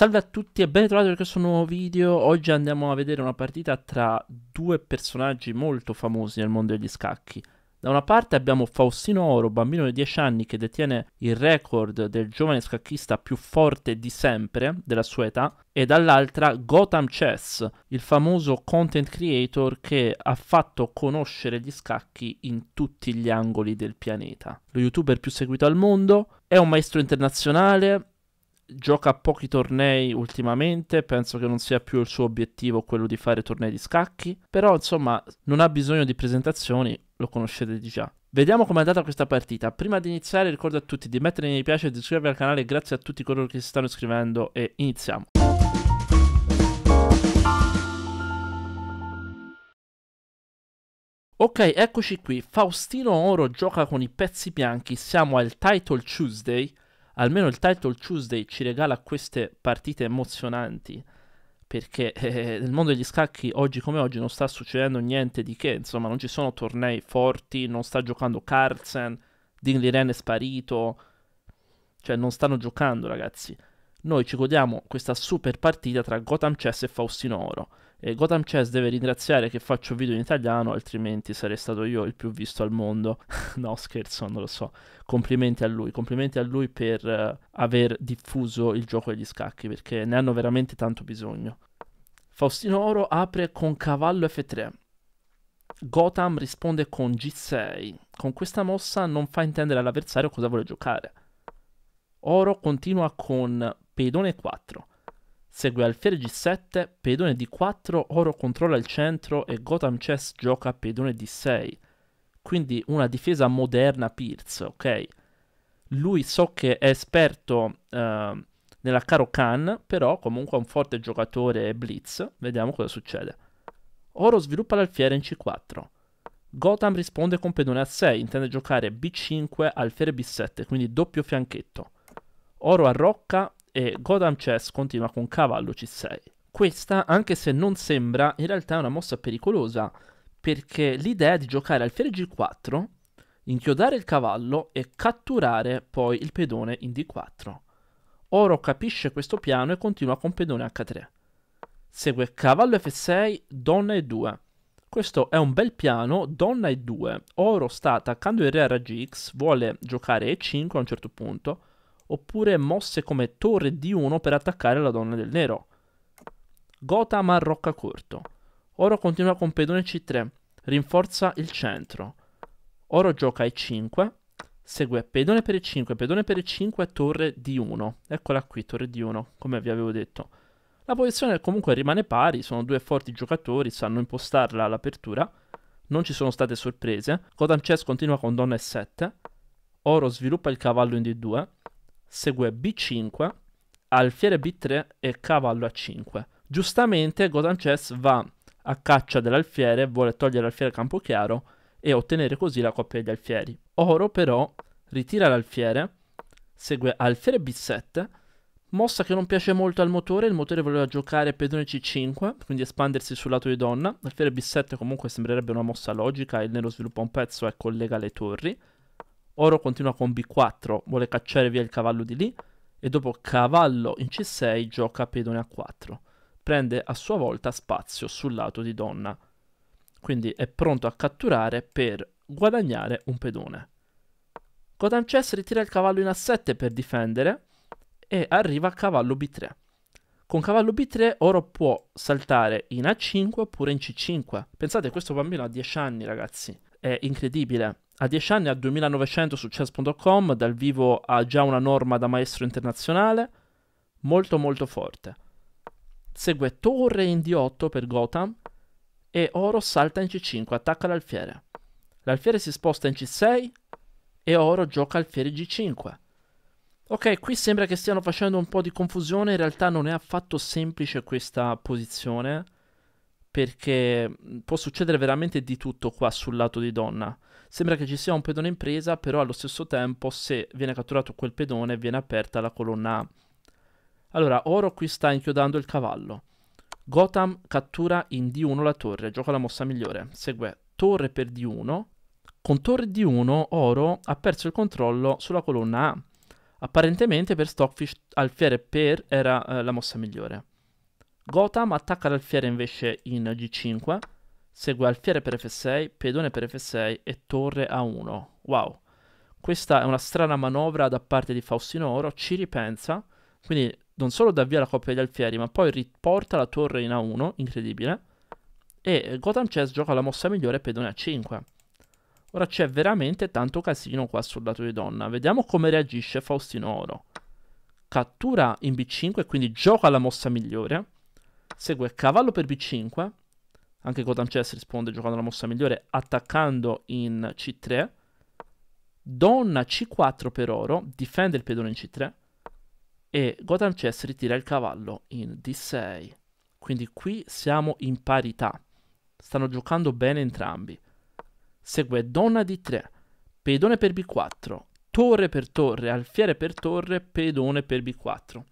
Salve a tutti e ben trovati per questo nuovo video. Oggi andiamo a vedere una partita tra due personaggi molto famosi nel mondo degli scacchi. Da una parte abbiamo Faustino Oro, bambino di 10 anni che detiene il record del giovane scacchista più forte di sempre della sua età, e dall'altra Gotham Chess, il famoso content creator che ha fatto conoscere gli scacchi in tutti gli angoli del pianeta. Lo youtuber più seguito al mondo, è un maestro internazionale, gioca pochi tornei ultimamente, penso che non sia più il suo obiettivo quello di fare tornei di scacchi, però insomma non ha bisogno di presentazioni, lo conoscete già. Vediamo com'è andata questa partita. Prima di iniziare ricordo a tutti di mettere mi piace e di iscrivervi al canale, grazie a tutti coloro che si stanno iscrivendo e iniziamo. Ok, eccoci qui. Faustino Oro gioca con i pezzi bianchi, siamo al Title Tuesday almeno il Title Tuesday ci regala queste partite emozionanti perché eh, nel mondo degli scacchi oggi come oggi non sta succedendo niente di che, insomma non ci sono tornei forti, non sta giocando Carlsen, Ding Liren è sparito, cioè non stanno giocando ragazzi noi ci godiamo questa super partita tra Gotham Chess e Faustino Oro. E Gotham Chess deve ringraziare che faccio video in italiano, altrimenti sarei stato io il più visto al mondo. no, scherzo, non lo so. Complimenti a lui, complimenti a lui per uh, aver diffuso il gioco degli scacchi, perché ne hanno veramente tanto bisogno. Faustino Oro apre con cavallo F3. Gotham risponde con G6. Con questa mossa non fa intendere all'avversario cosa vuole giocare. Oro continua con pedone 4. Segue alfiere G7, pedone D4, oro controlla il centro e Gotham Chess gioca pedone D6. Quindi una difesa moderna Pierce, ok? Lui so che è esperto eh, nella Caro Khan, però comunque è un forte giocatore blitz. Vediamo cosa succede. Oro sviluppa l'alfiere in C4. Gotham risponde con pedone A6, intende giocare B5 alfiere B7, quindi doppio fianchetto. Oro arrocca, e Godam Chess continua con cavallo c6. Questa, anche se non sembra, in realtà è una mossa pericolosa, perché l'idea è di giocare alfiere g4, inchiodare il cavallo e catturare poi il pedone in d4. Oro capisce questo piano e continua con pedone h3. Segue cavallo f6, donna e2. Questo è un bel piano, donna e2. Oro sta attaccando il re a raggi x, vuole giocare e5 a un certo punto, oppure mosse come torre d 1 per attaccare la donna del nero. Gota ma corto. Oro continua con pedone C3, rinforza il centro. Oro gioca E5, segue pedone per E5, pedone per E5, torre D1. Eccola qui, torre D1, come vi avevo detto. La posizione comunque rimane pari, sono due forti giocatori, sanno impostarla all'apertura, non ci sono state sorprese. Gotham Chess continua con donna E7, Oro sviluppa il cavallo in D2, segue B5, alfiere B3 e cavallo A5. Giustamente Gotham Chess va a caccia dell'alfiere, vuole togliere l'alfiere Campochiaro e ottenere così la coppia degli alfieri. Oro però ritira l'alfiere, segue alfiere B7, mossa che non piace molto al motore, il motore voleva giocare pedone C5, quindi espandersi sul lato di donna, alfiere B7 comunque sembrerebbe una mossa logica, il nero sviluppa un pezzo e collega le torri, Oro continua con B4, vuole cacciare via il cavallo di lì e dopo cavallo in C6 gioca pedone A4. Prende a sua volta spazio sul lato di donna. Quindi è pronto a catturare per guadagnare un pedone. Gotham Chess ritira il cavallo in A7 per difendere e arriva a cavallo B3. Con cavallo B3 Oro può saltare in A5 oppure in C5. Pensate, questo bambino ha 10 anni, ragazzi è incredibile. A 10 anni, a 2900 su chess.com, dal vivo ha già una norma da maestro internazionale, molto molto forte. Segue torre in d8 per Gotham e oro salta in c5, attacca l'alfiere. L'alfiere si sposta in c6 e oro gioca alfiere g5. Ok, qui sembra che stiano facendo un po' di confusione, in realtà non è affatto semplice questa posizione perché può succedere veramente di tutto qua sul lato di donna. Sembra che ci sia un pedone in presa, però allo stesso tempo se viene catturato quel pedone viene aperta la colonna A. Allora, Oro qui sta inchiodando il cavallo. Gotham cattura in D1 la torre, gioca la mossa migliore. Segue torre per D1. Con torre D1 Oro ha perso il controllo sulla colonna A. Apparentemente per Stockfish alfiere per era eh, la mossa migliore. Gotham attacca l'alfiere invece in G5, segue alfiere per F6, pedone per F6 e torre A1. Wow, questa è una strana manovra da parte di Faustino Oro, ci ripensa, quindi non solo dà via la coppia degli alfieri, ma poi riporta la torre in A1, incredibile, e Gotham Chess gioca la mossa migliore pedone A5. Ora c'è veramente tanto casino qua sul lato di donna. Vediamo come reagisce Faustino Oro. Cattura in B5, quindi gioca la mossa migliore. Segue cavallo per b5. Anche Gotham Chess risponde giocando la mossa migliore, attaccando in c3. Donna c4 per oro, difende il pedone in c3. E Gotham Chess ritira il cavallo in d6. Quindi qui siamo in parità. Stanno giocando bene entrambi. Segue donna d3, pedone per b4, torre per torre, alfiere per torre, pedone per b4.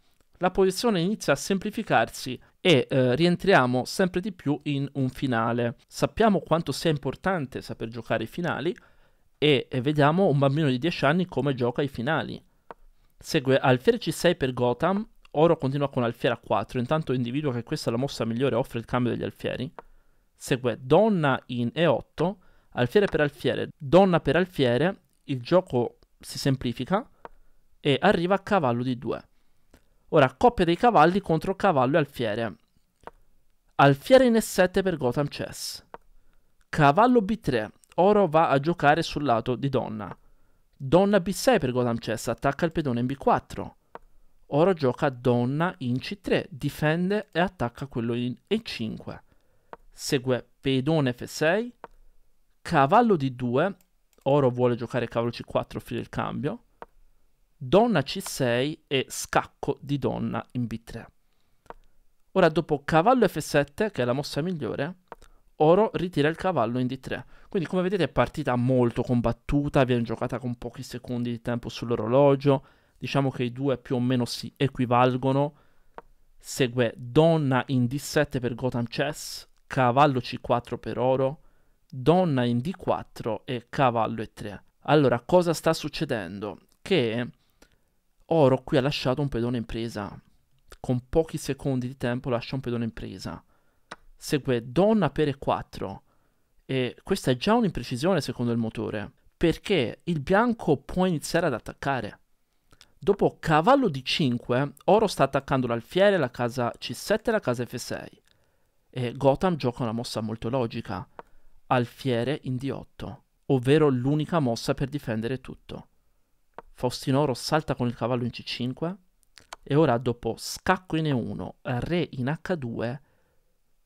La posizione inizia a semplificarsi e eh, rientriamo sempre di più in un finale. Sappiamo quanto sia importante saper giocare i finali e, e vediamo un bambino di 10 anni come gioca i finali. Segue alfiere c6 per Gotham, oro continua con alfiere a 4, intanto individua che questa è la mossa migliore e offre il cambio degli alfieri. Segue donna in e8, alfiere per alfiere, donna per alfiere, il gioco si semplifica e arriva a cavallo di 2. Ora, coppia dei cavalli contro cavallo e alfiere. Alfiere in E7 per Gotham Chess. Cavallo B3. Oro va a giocare sul lato di donna. Donna B6 per Gotham Chess, attacca il pedone in B4. Oro gioca donna in C3, difende e attacca quello in E5. Segue pedone F6, cavallo D2, Oro vuole giocare cavallo C4, offrire il cambio donna C6 e scacco di donna in B3. Ora dopo cavallo F7, che è la mossa migliore, oro ritira il cavallo in D3. Quindi come vedete è partita molto combattuta, viene giocata con pochi secondi di tempo sull'orologio, diciamo che i due più o meno si equivalgono. Segue donna in D7 per Gotham Chess, cavallo C4 per oro, donna in D4 e cavallo E3. Allora, cosa sta succedendo? Che Oro qui ha lasciato un pedone in presa. Con pochi secondi di tempo lascia un pedone in presa. Segue donna per e4. E questa è già un'imprecisione secondo il motore. Perché il bianco può iniziare ad attaccare. Dopo cavallo d 5, Oro sta attaccando l'alfiere, la casa C7 e la casa F6. E Gotham gioca una mossa molto logica. Alfiere in D8, ovvero l'unica mossa per difendere tutto. Faustinoro salta con il cavallo in C5 e ora dopo scacco in E1, re in H2,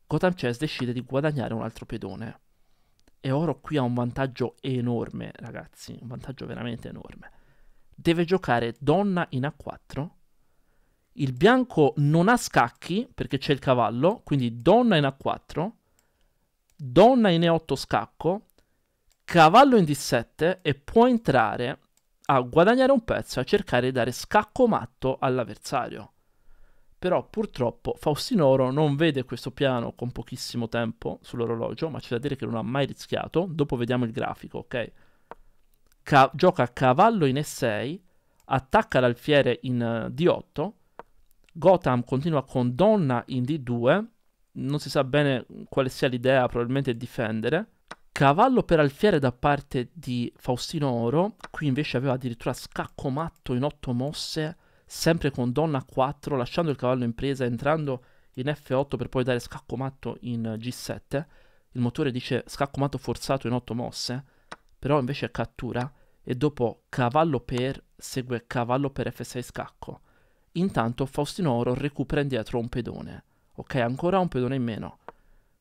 Gotham Chess decide di guadagnare un altro pedone. E Oro qui ha un vantaggio enorme, ragazzi, un vantaggio veramente enorme. Deve giocare donna in A4. Il bianco non ha scacchi perché c'è il cavallo, quindi donna in A4, donna in E8 scacco, cavallo in D7 e può entrare a guadagnare un pezzo e a cercare di dare scacco matto all'avversario. Però purtroppo Faustino Oro non vede questo piano con pochissimo tempo sull'orologio, ma c'è da dire che non ha mai rischiato. Dopo vediamo il grafico, ok? Ca- gioca a cavallo in E6, attacca l'alfiere in eh, D8, Gotham continua con donna in D2, non si sa bene quale sia l'idea, probabilmente difendere. Cavallo per alfiere da parte di Faustino Oro, qui invece aveva addirittura scacco matto in otto mosse, sempre con donna a 4, lasciando il cavallo in presa, entrando in F8 per poi dare scacco matto in G7. Il motore dice scacco matto forzato in otto mosse, però invece cattura e dopo cavallo per segue cavallo per F6 scacco. Intanto Faustino Oro recupera indietro un pedone. Ok, ancora un pedone in meno.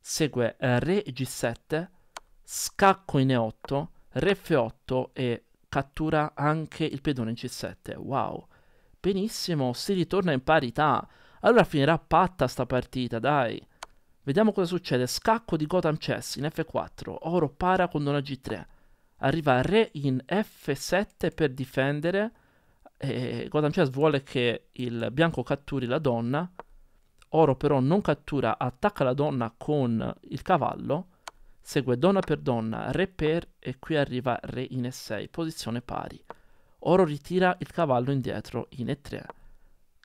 Segue eh, re G7 scacco in E8, re F8 e cattura anche il pedone in C7. Wow, benissimo, si ritorna in parità. Allora finirà patta sta partita, dai. Vediamo cosa succede. Scacco di Gotham Chess in F4, oro para con donna G3. Arriva re in F7 per difendere. E Gotham Chess vuole che il bianco catturi la donna. Oro però non cattura, attacca la donna con il cavallo. Segue donna per donna, re per e qui arriva re in e6, posizione pari. Oro ritira il cavallo indietro in e3.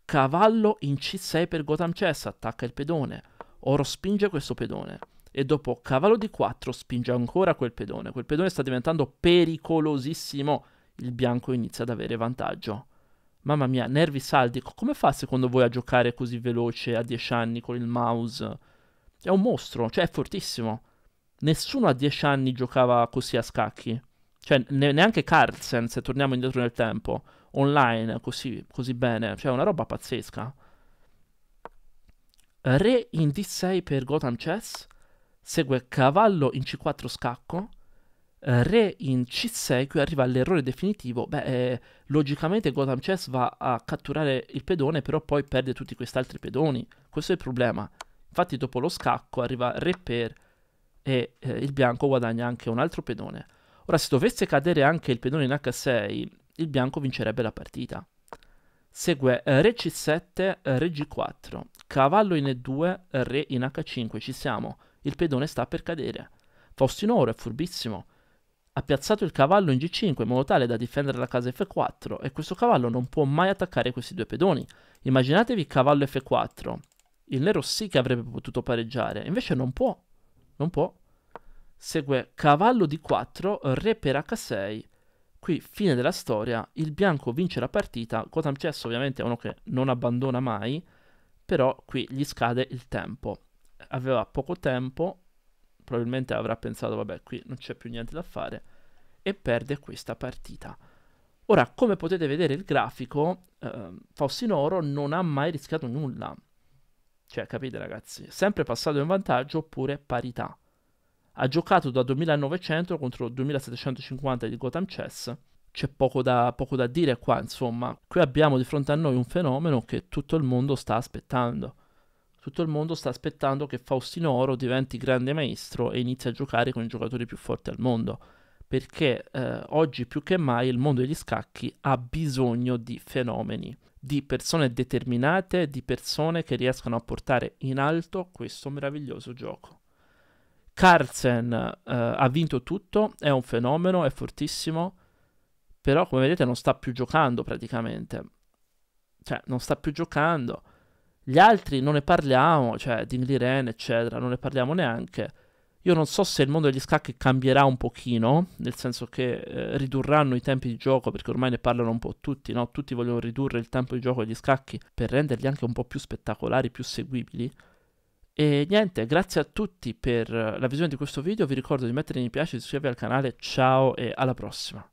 Cavallo in c6 per Gotham Chess, attacca il pedone. Oro spinge questo pedone e dopo cavallo di 4 spinge ancora quel pedone. Quel pedone sta diventando pericolosissimo. Il bianco inizia ad avere vantaggio. Mamma mia, nervi saldi. Come fa secondo voi a giocare così veloce a 10 anni con il mouse? È un mostro, cioè è fortissimo nessuno a 10 anni giocava così a scacchi. Cioè, ne- neanche Carlsen, se torniamo indietro nel tempo, online così, così bene. Cioè, una roba pazzesca. Re in D6 per Gotham Chess. Segue cavallo in C4 scacco. Re in C6, qui arriva l'errore definitivo. Beh, eh, logicamente Gotham Chess va a catturare il pedone, però poi perde tutti questi altri pedoni. Questo è il problema. Infatti, dopo lo scacco arriva Re per e eh, il bianco guadagna anche un altro pedone. Ora, se dovesse cadere anche il pedone in H6, il bianco vincerebbe la partita. Segue eh, re C7, eh, re G4, cavallo in E2, re in H5, ci siamo. Il pedone sta per cadere. Faustino ora è furbissimo. Ha piazzato il cavallo in G5 in modo tale da difendere la casa F4 e questo cavallo non può mai attaccare questi due pedoni. Immaginatevi cavallo F4. Il nero sì che avrebbe potuto pareggiare, invece non può non può. Segue cavallo di 4, re per h6. Qui fine della storia, il bianco vince la partita, Gotham Chess ovviamente è uno che non abbandona mai, però qui gli scade il tempo. Aveva poco tempo, probabilmente avrà pensato vabbè qui non c'è più niente da fare e perde questa partita. Ora, come potete vedere il grafico, eh, Faustinoro non ha mai rischiato nulla. Cioè, capite ragazzi? Sempre passato in vantaggio oppure parità. Ha giocato da 2900 contro 2750 di Gotham Chess. C'è poco da, poco da dire qua, insomma. Qui abbiamo di fronte a noi un fenomeno che tutto il mondo sta aspettando. Tutto il mondo sta aspettando che Faustino Oro diventi grande maestro e inizi a giocare con i giocatori più forti al mondo perché eh, oggi più che mai il mondo degli scacchi ha bisogno di fenomeni di persone determinate, di persone che riescono a portare in alto questo meraviglioso gioco. Carlsen eh, ha vinto tutto, è un fenomeno, è fortissimo, però come vedete non sta più giocando praticamente. Cioè, non sta più giocando. Gli altri non ne parliamo, cioè Ding Liren, eccetera, non ne parliamo neanche io non so se il mondo degli scacchi cambierà un pochino, nel senso che eh, ridurranno i tempi di gioco, perché ormai ne parlano un po' tutti, no? Tutti vogliono ridurre il tempo di gioco degli scacchi per renderli anche un po' più spettacolari, più seguibili. E niente, grazie a tutti per la visione di questo video, vi ricordo di mettere mi piace, iscrivervi al canale, ciao e alla prossima.